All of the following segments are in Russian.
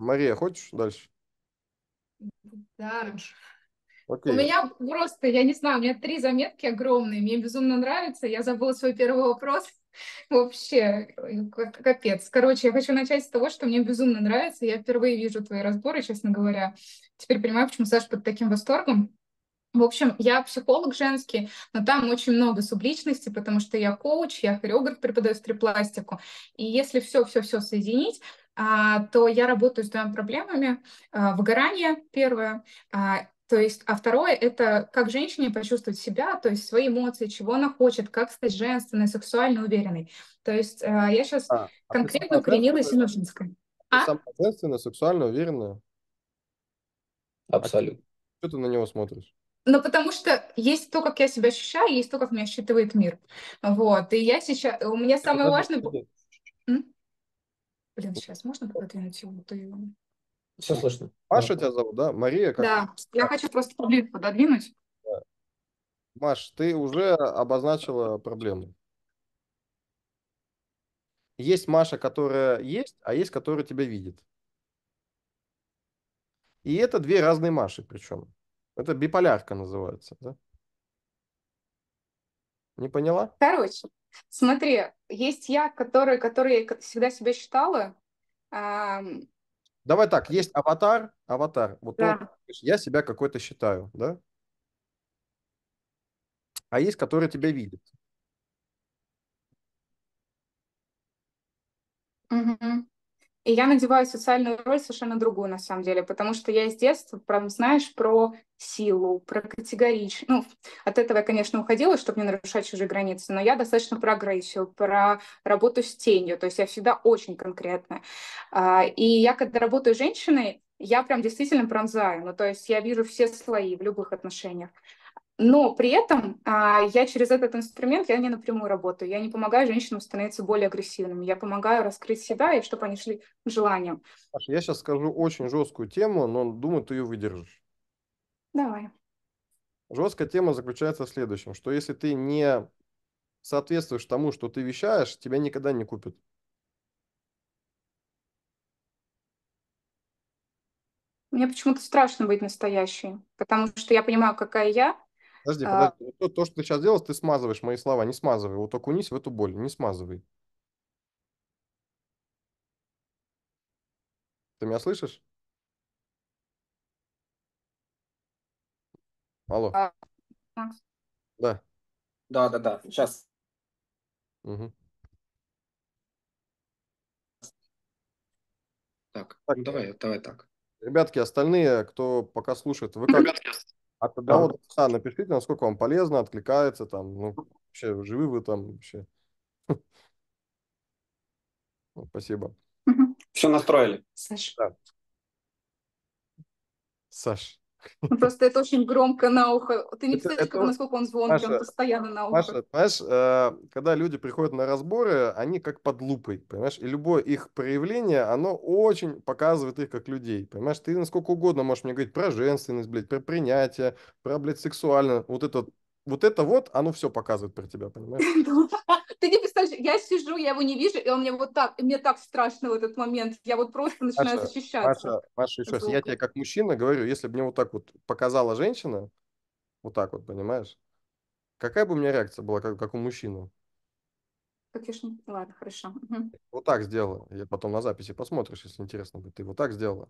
Мария, хочешь дальше? Да. Окей. У меня просто, я не знаю, у меня три заметки огромные, мне безумно нравится. Я забыла свой первый вопрос. Вообще, капец. Короче, я хочу начать с того, что мне безумно нравится. Я впервые вижу твои разборы, честно говоря. Теперь понимаю, почему Саша под таким восторгом. В общем, я психолог женский, но там очень много субличности, потому что я коуч, я хореограф, преподаю стрипластику. И если все-все-все соединить, а, то я работаю с двумя проблемами. А, выгорание первое, а, то есть, а второе — это как женщине почувствовать себя, то есть свои эмоции, чего она хочет, как стать женственной, сексуально уверенной. То есть я сейчас а, конкретно а укоренила Синушинское. А? Сама сексуально уверенная? Абсолютно. А что ты на него смотришь? Ну, потому что есть то, как я себя ощущаю, есть то, как меня считывает мир. Вот. И я сейчас... У меня самое важное... Блин, сейчас можно подвинуть его? Ты... Все слышно. Маша да. тебя зовут, да? Мария? Как? Да, я хочу просто поближе пододвинуть. Маш, ты уже обозначила проблему. Есть Маша, которая есть, а есть, которая тебя видит. И это две разные Маши причем. Это биполярка называется, да? Не поняла? Короче, Смотри, есть я, который, который я всегда себя считала. Давай так, есть аватар, аватар. Вот да. он, я себя какой-то считаю, да? А есть, который тебя видит. Угу. И я надеваю социальную роль совершенно другую, на самом деле, потому что я с детства, прям, знаешь, про силу, про категоричность. Ну, от этого я, конечно, уходила, чтобы не нарушать чужие границы, но я достаточно про агрессию, про работу с тенью, то есть я всегда очень конкретная. А, и я, когда работаю с женщиной, я прям действительно пронзаю, ну, то есть я вижу все слои в любых отношениях. Но при этом а, я через этот инструмент я не напрямую работаю. Я не помогаю женщинам становиться более агрессивными. Я помогаю раскрыть себя и чтобы они шли к желаниям. Саша, я сейчас скажу очень жесткую тему, но думаю, ты ее выдержишь. Давай. Жесткая тема заключается в следующем, что если ты не соответствуешь тому, что ты вещаешь, тебя никогда не купят. Мне почему-то страшно быть настоящей, потому что я понимаю, какая я, Подожди, подожди. А... То, то, что ты сейчас делал, ты смазываешь мои слова, не смазывай. Вот окунись в эту боль, не смазывай. Ты меня слышишь? Алло. А... Да. Да, да, да. Сейчас. Угу. Так, так, ну давай, давай так. Ребятки, остальные, кто пока слушает, вы как? Ребятки, от одного да. до 100 напишите, насколько вам полезно, откликается там, ну, вообще, живы вы там вообще. Ну, спасибо. Все настроили. Саша. Да. Саш. Ну, просто это очень громко на ухо. Ты не представляешь, это, насколько он звонкий, Маша, он постоянно на ухо. Маша, понимаешь, э, когда люди приходят на разборы, они как под лупой, понимаешь? И любое их проявление, оно очень показывает их как людей, понимаешь? Ты насколько угодно можешь мне говорить про женственность, блядь, про принятие, про, блядь, сексуальность, вот этот вот это вот, оно все показывает про тебя, понимаешь? Ты не представляешь, я сижу, я его не вижу, и он мне вот так, и мне так страшно в этот момент, я вот просто начинаю Маша, защищаться. Маша, Маша, еще раз, я тебе как мужчина говорю, если бы мне вот так вот показала женщина, вот так вот, понимаешь, какая бы у меня реакция была, как, как у мужчины? Конечно, ладно, хорошо. Угу. Вот так сделала, я потом на записи посмотришь, если интересно будет, ты вот так сделала.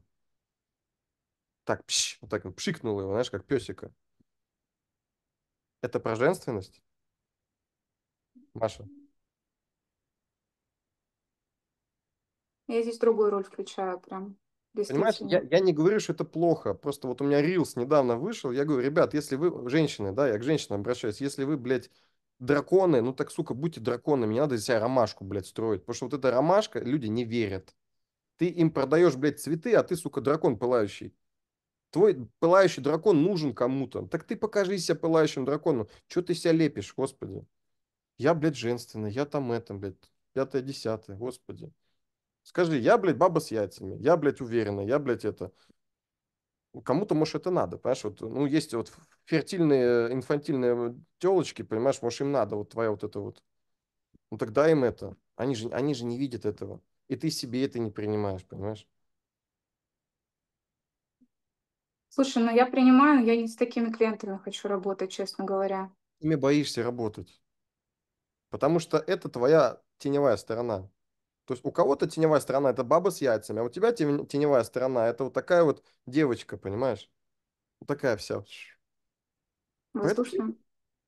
Так, пш, вот так вот пшикнула его, знаешь, как песика. Это про женственность? Маша? Я здесь другую роль включаю прям. Понимаешь, я, я не говорю, что это плохо. Просто вот у меня Рилс недавно вышел. Я говорю, ребят, если вы женщины, да, я к женщинам обращаюсь, если вы, блядь, драконы, ну так, сука, будьте драконами, не надо из себя ромашку, блядь, строить. Потому что вот эта ромашка, люди не верят. Ты им продаешь, блядь, цветы, а ты, сука, дракон пылающий. Твой пылающий дракон нужен кому-то. Так ты покажи себя пылающим драконом. Чего ты себя лепишь, господи? Я, блядь, женственный, я там это, блядь, пятое, десятое, господи. Скажи, я, блядь, баба с яйцами, я, блядь, уверена, я, блядь, это. Кому-то, может, это надо, понимаешь? Вот, ну, есть вот фертильные, инфантильные телочки, понимаешь, может, им надо вот твоя вот это вот. Ну, тогда им это. Они же, они же не видят этого. И ты себе это не принимаешь, понимаешь? Слушай, ну я принимаю, я не с такими клиентами хочу работать, честно говоря. Ими боишься работать, потому что это твоя теневая сторона. То есть у кого-то теневая сторона – это баба с яйцами, а у тебя теневая сторона – это вот такая вот девочка, понимаешь? Вот такая вся. Ну, поэтому, Воздушно.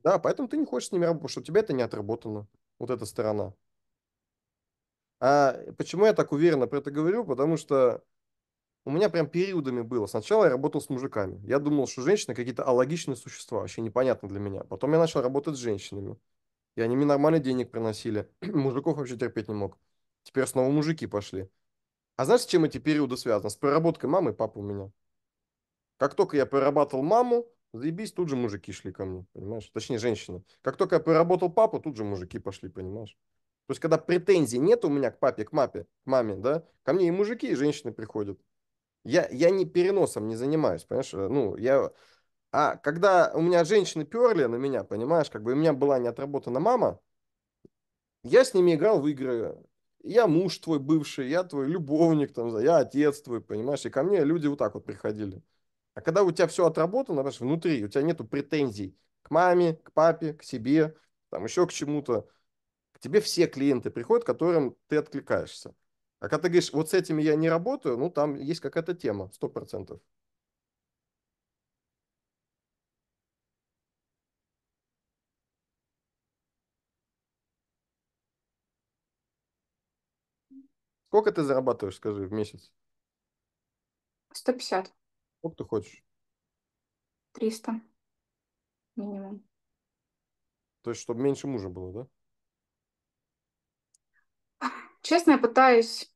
да, поэтому ты не хочешь с ними работать, потому что у тебя это не отработано, вот эта сторона. А почему я так уверенно про это говорю? Потому что у меня прям периодами было. Сначала я работал с мужиками. Я думал, что женщины какие-то алогичные существа, вообще непонятно для меня. Потом я начал работать с женщинами. И они мне нормально денег приносили. Мужиков вообще терпеть не мог. Теперь снова мужики пошли. А знаешь, с чем эти периоды связаны? С проработкой мамы и папы у меня. Как только я прорабатывал маму, заебись, тут же мужики шли ко мне, понимаешь? Точнее, женщины. Как только я проработал папу, тут же мужики пошли, понимаешь? То есть, когда претензий нет у меня к папе, к мапе, к маме, да, ко мне и мужики, и женщины приходят. Я, я не переносом не занимаюсь, понимаешь? Э, ну, я... А когда у меня женщины перли на меня, понимаешь, как бы у меня была не отработана мама, я с ними играл в игры. Я муж твой бывший, я твой любовник, там, я отец твой, понимаешь? И ко мне люди вот так вот приходили. А когда у тебя все отработано, понимаешь, внутри, у тебя нету претензий к маме, к папе, к себе, там еще к чему-то, к тебе все клиенты приходят, которым ты откликаешься. А когда ты говоришь, вот с этими я не работаю, ну там есть какая-то тема, 100%. Сколько ты зарабатываешь, скажи, в месяц? 150. Сколько ты хочешь? 300 минимум. То есть, чтобы меньше мужа было, да? Честно, я пытаюсь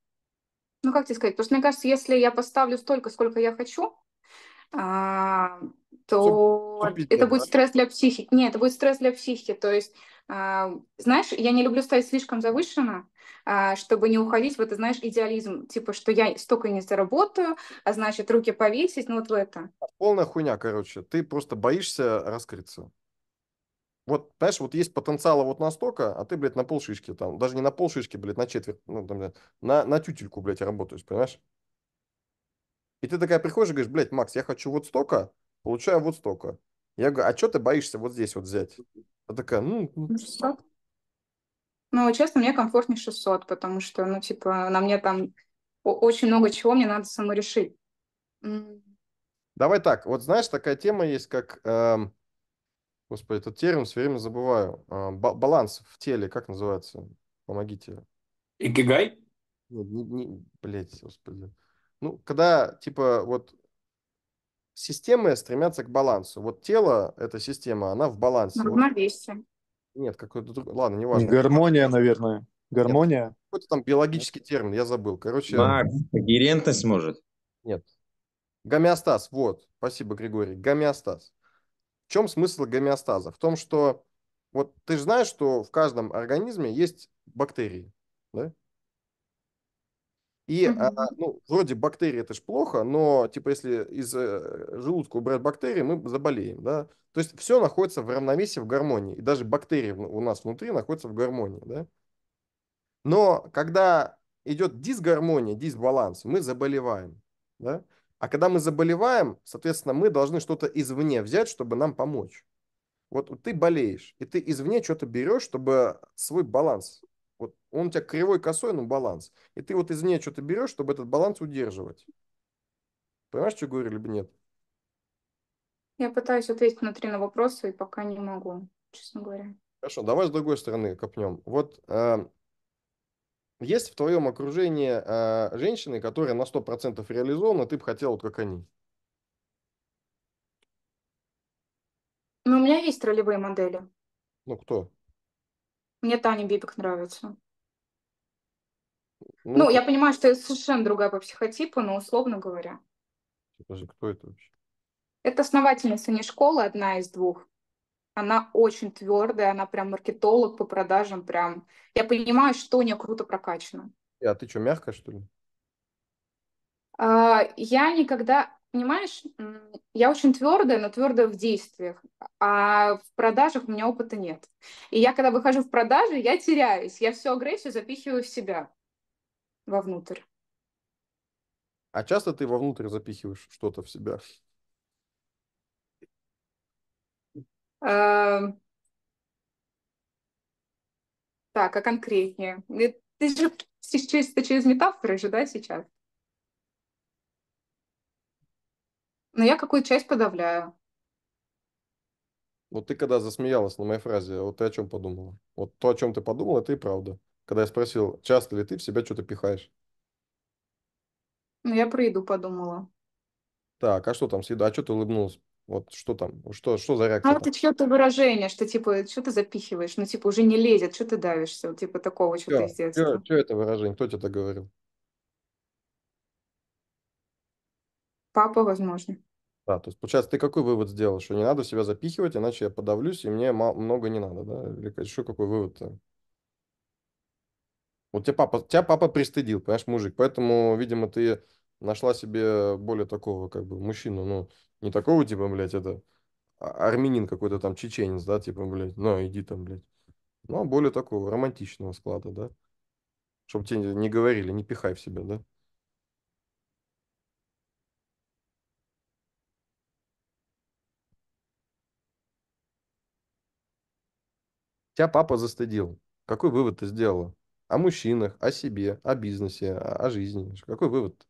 ну как тебе сказать, потому что мне кажется, если я поставлю столько, сколько я хочу, а, то Тупить, это будет стресс для психики. Нет, это будет стресс для психики. То есть, а, знаешь, я не люблю ставить слишком завышенно, а, чтобы не уходить в это, знаешь, идеализм. Типа, что я столько не заработаю, а значит, руки повесить, ну вот в это. Полная хуйня, короче. Ты просто боишься раскрыться вот, понимаешь, вот есть потенциала вот настолько, а ты, блядь, на пол полшишки там, даже не на пол полшишки, блядь, на четверть, ну, там, блядь, на, на тютельку, блядь, работаешь, понимаешь? И ты такая приходишь и говоришь, блядь, Макс, я хочу вот столько, получаю вот столько. Я говорю, а что ты боишься вот здесь вот взять? А такая, ну... 600. Ну, ну, ну честно, мне комфортнее 600, потому что, ну, типа, на мне там очень много чего мне надо саморешить. Давай так, вот знаешь, такая тема есть, как... Эм Господи, этот термин все время забываю. А, баланс в теле, как называется? Помогите. Икигай? Нет, не, не, блядь, господи. Ну, когда, типа, вот системы стремятся к балансу. Вот тело, эта система, она в балансе. Равновесие. Вот. Нет, какой-то друг. Ладно, не важно. Гармония, наверное. Гармония. Какой-то там биологический термин, я забыл. Короче. Макс, может. Нет. Гомеостаз, вот. Спасибо, Григорий. Гомеостаз. В чем смысл гомеостаза? В том, что вот ты же знаешь, что в каждом организме есть бактерии, да? И, угу. а, ну, вроде бактерии это ж плохо, но, типа, если из э, желудка убрать бактерии, мы заболеем, да? То есть все находится в равновесии, в гармонии. И даже бактерии у нас внутри находятся в гармонии, да? Но когда идет дисгармония, дисбаланс, мы заболеваем, да? А когда мы заболеваем, соответственно, мы должны что-то извне взять, чтобы нам помочь. Вот, ты болеешь, и ты извне что-то берешь, чтобы свой баланс. Вот он у тебя кривой, косой, но баланс. И ты вот извне что-то берешь, чтобы этот баланс удерживать. Понимаешь, что говорю, либо нет? Я пытаюсь ответить внутри на вопросы и пока не могу, честно говоря. Хорошо, давай с другой стороны копнем. Вот э, есть в твоем окружении э, женщины, которые на 100% реализованы, ты бы хотел, вот как они? Ну, у меня есть ролевые модели. Ну, кто? Мне Таня Бибик нравится. Ну, ну, я понимаю, что это совершенно другая по психотипу, но условно говоря. Подожди, кто это вообще? Это основательница не школы, одна из двух она очень твердая, она прям маркетолог по продажам, прям. Я понимаю, что у нее круто прокачано. А ты что, мягкая, что ли? А, я никогда, понимаешь, я очень твердая, но твердая в действиях, а в продажах у меня опыта нет. И я, когда выхожу в продажи, я теряюсь, я всю агрессию запихиваю в себя, вовнутрь. А часто ты вовнутрь запихиваешь что-то в себя? Эм, так, а конкретнее? Э, ты же чисто через метафоры же, да, сейчас? Но ну, я какую часть подавляю. Вот ты когда засмеялась на моей фразе, вот ты о чем подумала? Вот то, о чем ты подумала, это и правда. Когда я спросил, часто ли ты в себя что-то пихаешь? Ну, я про еду подумала. Так, а что там с едой? А что ты улыбнулась? Вот что там, что, что за а реакция? Ну, это что-то выражение, что типа, что ты запихиваешь, ну типа уже не лезет, что ты давишься, вот типа такого что-то из детства. Что это выражение, кто тебе это говорил? Папа, возможно. Да, то есть получается, ты какой вывод сделал, что не надо себя запихивать, иначе я подавлюсь, и мне много не надо, да? Или что, какой вывод-то? Вот тебя папа, тебя папа пристыдил, понимаешь, мужик, поэтому, видимо, ты нашла себе более такого, как бы, мужчину, ну, не такого типа, блядь, это а, армянин какой-то там, чеченец, да, типа, блядь, ну, иди там, блядь. Ну, а более такого романтичного склада, да. Чтобы тебе не говорили, не пихай в себя, да. Тебя папа застыдил. Какой вывод ты сделала? О мужчинах, о себе, о бизнесе, о, о жизни. Какой вывод? -то?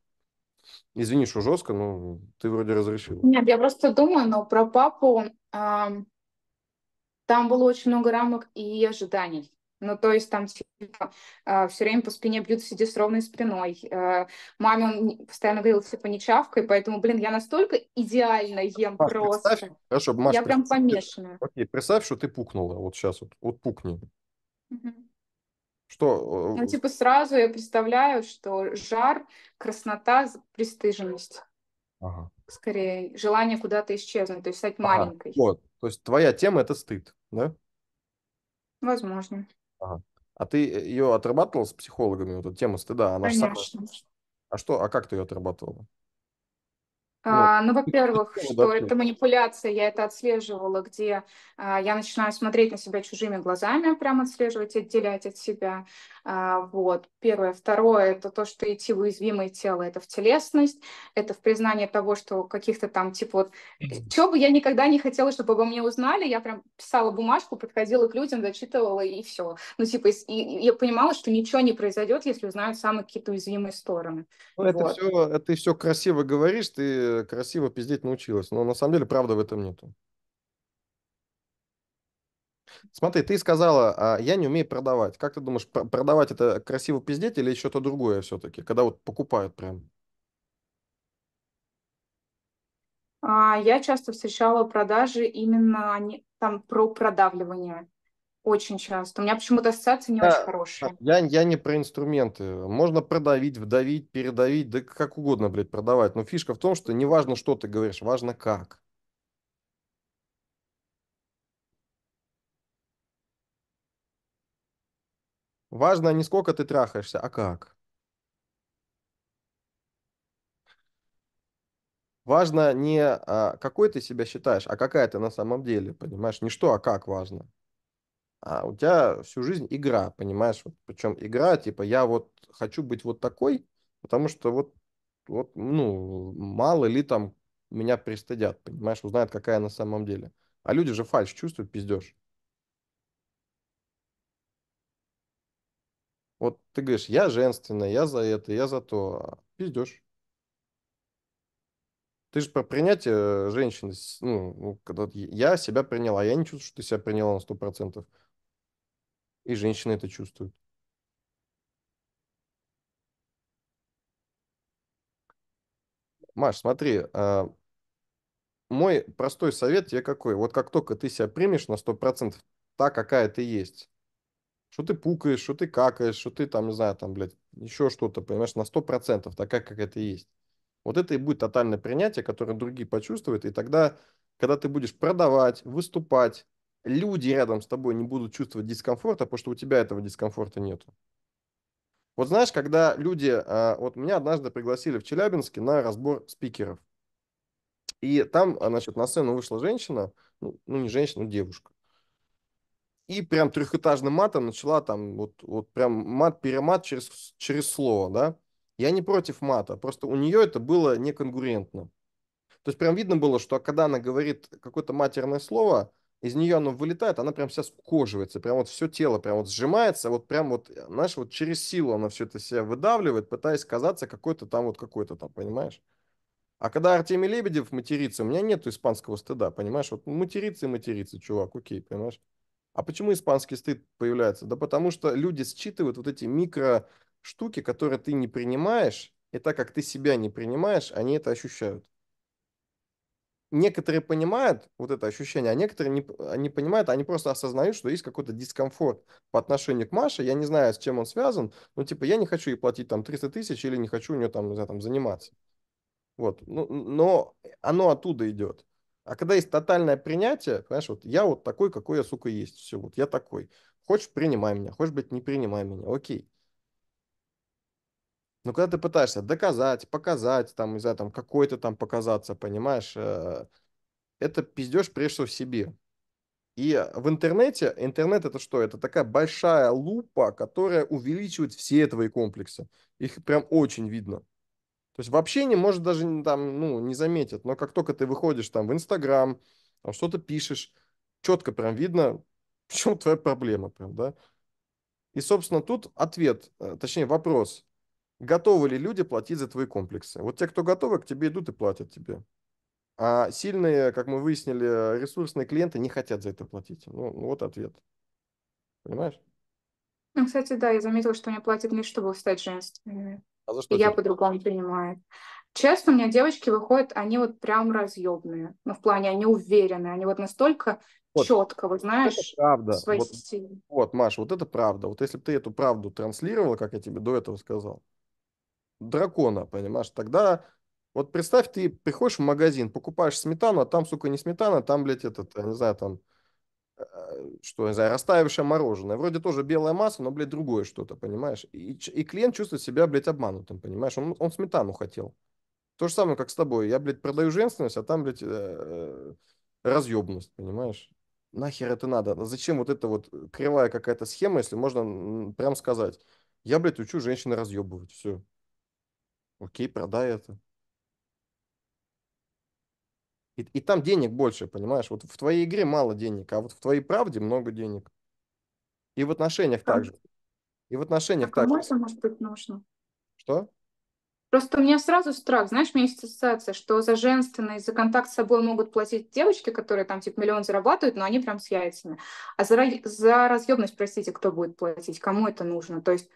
Извини, что жестко, но ты вроде разрешил. Нет, я просто думаю, но про папу э, там было очень много рамок и ожиданий. Ну, то есть там типа, э, а, все время по спине бьют, сиди с ровной спиной. Э, маме он постоянно говорил, типа, не чавкой, поэтому, блин, я настолько идеально ем Маш, просто. А, представь, хорошо, Маш, я прям помешанная. Окей, представь, что ты пукнула вот сейчас, вот, вот пукни. Угу. Что? Э, ну, типа сразу я представляю, что жар, краснота, пристыженность. Ага. Скорее, желание куда-то исчезнуть, то есть стать ага, маленькой. Вот, то есть твоя тема – это стыд, да? Возможно. Ага. А ты э, ее отрабатывал с психологами, вот эта тема стыда? Она Конечно. Же самая... А что, а как ты ее отрабатывала? А, ну, во-первых, что это манипуляция, я это отслеживала, где а, я начинаю смотреть на себя чужими глазами, прямо отслеживать, отделять от себя. А, вот. Первое. Второе – это то, что идти в уязвимое тело – это в телесность, это в признание того, что каких-то там, типа, вот, э, чего бы я никогда не хотела, чтобы обо мне узнали, я прям писала бумажку, подходила к людям, зачитывала, и все. Ну, типа, и, я понимала, что ничего не произойдет, если узнают самые какие-то уязвимые стороны. Ну, это вот. все, ты все красиво говоришь, ты э, красиво пиздеть научилась, но на самом деле правда в этом нету. Смотри, ты сказала, а я не умею продавать. Как ты думаешь, продавать это красиво пиздеть или что-то другое все-таки, когда вот покупают прям? А, я часто встречала продажи именно они, там про продавливание. Очень часто. У меня почему-то ассоциации не я, очень хорошая. Я, я не про инструменты. Можно продавить, вдавить, передавить, да как угодно, блядь, продавать. Но фишка в том, что не важно, что ты говоришь, важно как. Важно не сколько ты трахаешься, а как. Важно не а, какой ты себя считаешь, а какая ты на самом деле, понимаешь? Не что, а как важно. А у тебя всю жизнь игра, понимаешь? Вот, причем игра, типа, я вот хочу быть вот такой, потому что вот, вот, ну, мало ли там меня пристыдят, понимаешь, узнают, какая на самом деле. А люди же фальш чувствуют, пиздешь. Вот ты говоришь, я женственная, я за это, я за то. А Пиздешь. Ты же про принятие женщины, ну, ну, когда я себя приняла, я не чувствую, что ты себя приняла на 100%. И женщины это чувствуют. Маш, смотри, а, мой простой совет тебе какой. Вот как только ты себя примешь на 100%, та, какая ты есть, что ты пукаешь, что ты какаешь, что ты там, не знаю, там, блядь, еще что-то, понимаешь, на 100%, такая, как это есть. Вот это и будет тотальное принятие, которое другие почувствуют, и тогда, когда ты будешь продавать, выступать, люди рядом с тобой не будут чувствовать дискомфорта, потому что у тебя этого дискомфорта нету. Вот знаешь, когда люди, а, вот меня однажды пригласили в Челябинске на разбор спикеров. И там, а, значит, на сцену вышла женщина, ну, ну не женщина, ну девушка и прям трехэтажным матом начала там вот, вот прям мат-перемат через, через слово, да. Я не против мата, просто у нее это было неконкурентно. То есть прям видно было, что когда она говорит какое-то матерное слово, из нее оно вылетает, она прям вся скукоживается, прям вот все тело прям вот сжимается, вот прям вот, знаешь, вот через силу она все это себя выдавливает, пытаясь казаться какой-то там вот какой-то там, понимаешь? А когда Артемий Лебедев матерится, у меня нет испанского стыда, понимаешь? Вот матерится и матерится, чувак, окей, понимаешь? А почему испанский стыд появляется? Да потому что люди считывают вот эти микро штуки, которые ты не принимаешь, и так как ты себя не принимаешь, они это ощущают. Некоторые понимают вот это ощущение, а некоторые не, а, не понимают, а они просто осознают, что есть какой-то дискомфорт по отношению к Маше. Я не знаю, с чем он связан, но типа я не хочу ей платить там 300 тысяч или не хочу у нее там, не знаю, там заниматься. Вот. Ну, но оно оттуда идет. А когда есть тотальное принятие, понимаешь, вот я вот такой, какой я, сука, есть. Все, вот я такой. Хочешь, принимай меня, хочешь быть, не принимай меня, окей. Но когда ты пытаешься доказать, показать, там, из за там, какой-то там показаться, понимаешь, э, это пиздешь прежде всего в себе. И э, в интернете, интернет это что? Это такая большая лупа, которая увеличивает все твои комплексы. Их прям очень видно. То есть вообще не может, даже там, ну, не заметят, но как только ты выходишь там в Инстаграм, там что-то пишешь, четко прям видно, в чем твоя проблема прям, да? И, собственно, тут ответ, э, точнее вопрос, готовы ли люди платить за твои комплексы? Вот те, кто готовы, к тебе идут и платят тебе. А сильные, как мы выяснили, ресурсные клиенты не хотят за это платить. Ну, вот ответ. Понимаешь? Ну, кстати, да, я заметила, что мне платят лишь, чтобы стать женственными. А за что? Я по-другому принимаю. Честно, у меня девочки выходят, они вот прям разъебные. Ну, в плане, они уверены, они вот настолько вот. четко, вот знаешь, это правда. свои вот, стили. Вот, Маш, вот это правда. Вот если бы ты эту правду транслировала, как я тебе до этого сказал, дракона, понимаешь, тогда вот представь, ты приходишь в магазин, покупаешь сметану, а там, сука, не сметана, а там, блядь, этот, я не знаю, там Э, что, не знаю, растаявшее мороженое. Вроде тоже белая масса, но, блядь, другое что-то, понимаешь? И, и клиент чувствует себя, блядь, обманутым, понимаешь? Он, он сметану хотел. То же самое, как с тобой. Я, блядь, продаю женственность, а там, блядь, э, э разъебность, понимаешь? Нахер это надо? Зачем вот эта вот кривая какая-то схема, если можно прям сказать? Я, блядь, учу женщин разъебывать. Все. Окей, продай это. И, и там денег больше, понимаешь? Вот в твоей игре мало денег, а вот в твоей правде много денег. И в отношениях так же. И в отношениях так, так можно, может быть, нужно. Что? Просто у меня сразу страх, знаешь, у меня есть ассоциация, что за женственность, за контакт с собой могут платить девочки, которые там типа миллион зарабатывают, но они прям с яйцами. А за, за разъемность, простите, кто будет платить, кому это нужно? То есть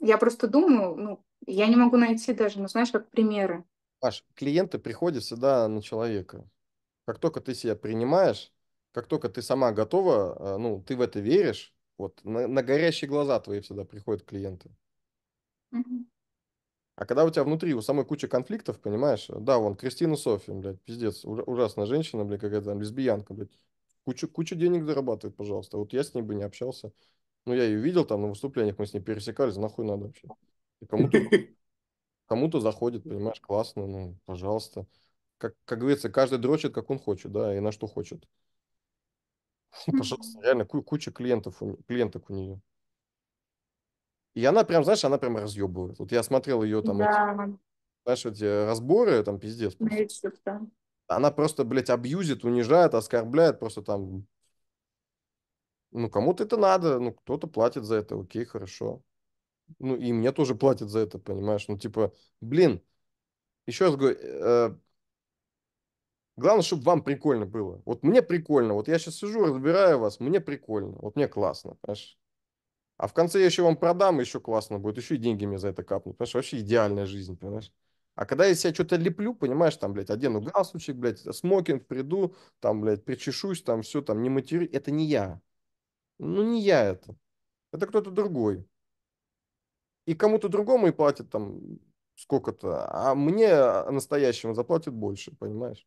я просто думаю, ну, я не могу найти даже, ну, знаешь, как примеры. Паш, клиенты приходят всегда на человека. Как только ты себя принимаешь, как только ты сама готова, а, ну, ты в это веришь, вот на, на горящие глаза твои всегда приходят клиенты. Угу. А когда у тебя внутри у самой куча конфликтов, понимаешь, да, вон Кристина Софья, блядь, пиздец, ужасная женщина, блядь, какая-то там лесбиянка, блядь, кучу, кучу денег зарабатывает, пожалуйста. Вот я с ней бы не общался. Ну, я ее видел там на выступлениях, мы с ней пересекались, нахуй надо вообще. И типа, кому-то Кому-то заходит, понимаешь, классно, ну, пожалуйста. Как, как говорится, каждый дрочит, как он хочет, да, и на что хочет. Пожалуйста, реально куча клиентов, клиенток у нее. И она прям, знаешь, она прям разъебывает. Вот я смотрел ее там, Да, эти, знаешь, эти разборы, там пиздец просто. Она просто, блядь, абьюзит, унижает, оскорбляет, просто там, ну, кому-то это надо, ну, кто-то платит за это, окей, хорошо ну, и мне тоже платят за это, понимаешь? Ну, типа, блин, еще раз говорю, э, главное, чтобы вам прикольно было. Вот мне прикольно, вот я сейчас сижу, разбираю вас, мне прикольно, вот мне классно, понимаешь? А в конце я еще вам продам, еще классно будет, еще и деньги мне за это капнут, понимаешь? Вообще идеальная жизнь, понимаешь? А когда я себя что-то леплю, понимаешь, там, блядь, одену галстучек, блядь, смокинг, приду, там, блядь, причешусь, там, все, там, не матерю, это не я. Ну, не я это. Это кто-то другой и кому-то другому и платят там сколько-то, а мне а, настоящему заплатят больше, понимаешь?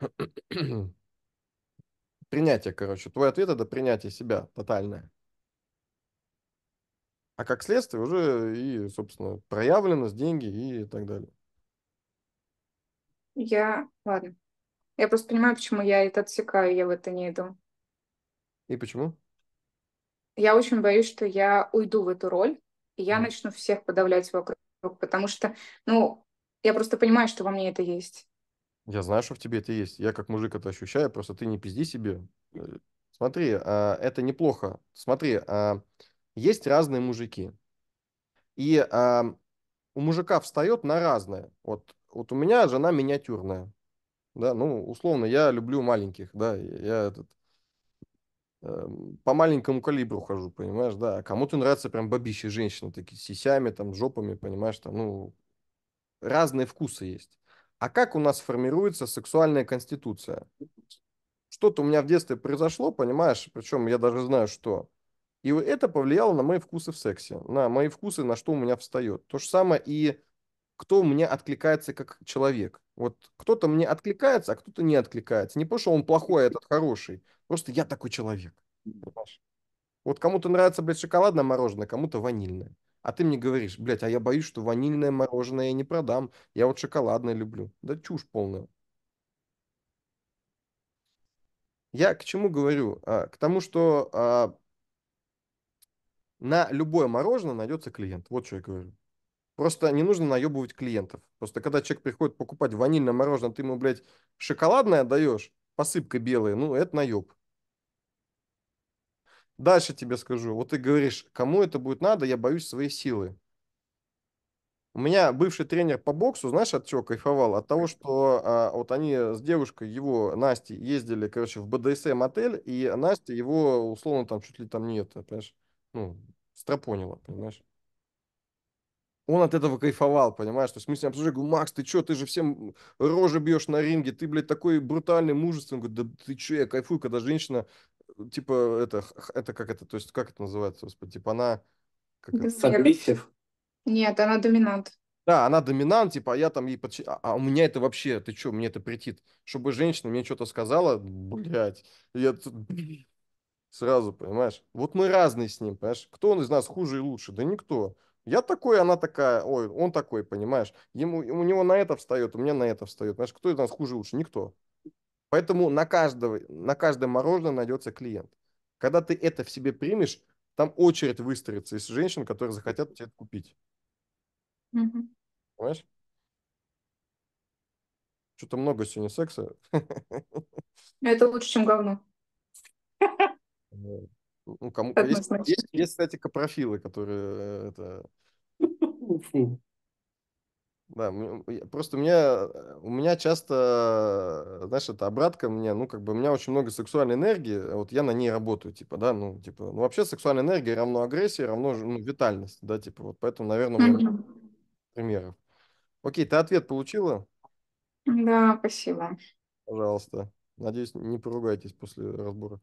Принятие, короче. Твой ответ – это принятие себя тотальное. А как следствие уже и, собственно, проявленность, деньги и так далее. Я, ладно. Я просто понимаю, почему я это отсекаю, я в это не иду. И почему? я очень боюсь, что я уйду в эту роль, и я начну всех подавлять вокруг, потому что, ну, я просто понимаю, что во мне это есть. Я знаю, что в тебе это есть. Я как мужик это ощущаю, просто ты не пизди себе. Э, смотри, а, это неплохо. Смотри, а, есть разные мужики. И а, у мужика встает на разное. Вот, вот у меня жена миниатюрная. Да, ну, условно, я люблю маленьких, да, я этот, Эм, по маленькому калибру хожу, понимаешь, да. Кому-то нравятся прям бабищи женщины, такие с сисями, там, жопами, понимаешь, там, ну, разные вкусы есть. А как у нас формируется сексуальная конституция? Что-то у меня в детстве произошло, понимаешь, причем я даже знаю, что. И это повлияло на мои вкусы в сексе, на мои вкусы, на что у меня встает. То же самое и кто мне откликается как человек. Вот кто-то мне откликается, а кто-то не откликается. Не потому, что он плохой, а этот хороший. Просто я такой человек. Вот кому-то нравится, блядь, шоколадное мороженое, кому-то ванильное. А ты мне говоришь, блядь, а я боюсь, что ванильное мороженое я не продам. Я вот шоколадное люблю. Да чушь полная. Я к чему говорю? А, к тому, что а, на любое мороженое найдется клиент. Вот что я говорю. Просто не нужно наебывать клиентов. Просто когда человек приходит покупать ванильное мороженое, ты ему, блядь, шоколадное даешь, посыпка белая, ну, это наеб. Дальше тебе скажу. Вот ты говоришь, кому это будет надо, я боюсь своей силы. У меня бывший тренер по боксу, знаешь, от чего кайфовал? От того, что а, вот они с девушкой его, Настей, ездили, короче, в БДСМ-отель, и Настя его, условно, там чуть ли там нет, понимаешь? Ну, стропонила, понимаешь? он от этого кайфовал, понимаешь? То есть мы с ним обсуждали, говорю, Макс, ты что, ты же всем рожи бьешь на ринге, ты, блядь, такой брутальный, мужественный. Говорю, да ты что, я кайфую, когда женщина, типа, это, это как это, то есть как это называется, господи, типа она... Как Сабмиссив? Нет, она доминант. Да, она доминант, типа, а я там ей... Подч... А, а у меня это вообще, ты что, мне это претит. Чтобы женщина мне что-то сказала, блядь, я тут... Сразу, понимаешь? Вот мы разные с ним, понимаешь? Кто он из нас хуже и лучше? Да никто. Я такой, она такая, ой, он такой, понимаешь. Ему, у него на это встает, у меня на это встает. Знаешь, кто из нас хуже лучше? Никто. Поэтому на, каждого, на каждое мороженое найдется клиент. Когда ты это в себе примешь, там очередь выстроится из женщин, которые захотят тебе это купить. Угу. Понимаешь? Что-то много сегодня секса. Это лучше, чем говно. Ну, кому... А есть, есть, есть, кстати, капрофилы, которые э, это... Да, просто у меня, у меня часто, э, знаешь, это обратка мне, ну, как бы у меня очень много сексуальной энергии, а вот я на ней работаю, типа, да, ну, типа, ну, вообще сексуальная энергия равно агрессии, равно ну, витальность, да, типа, вот поэтому, наверное, много примеров. Окей, ты ответ получила? Да, спасибо. Пожалуйста. Надеюсь, не поругайтесь после разбора.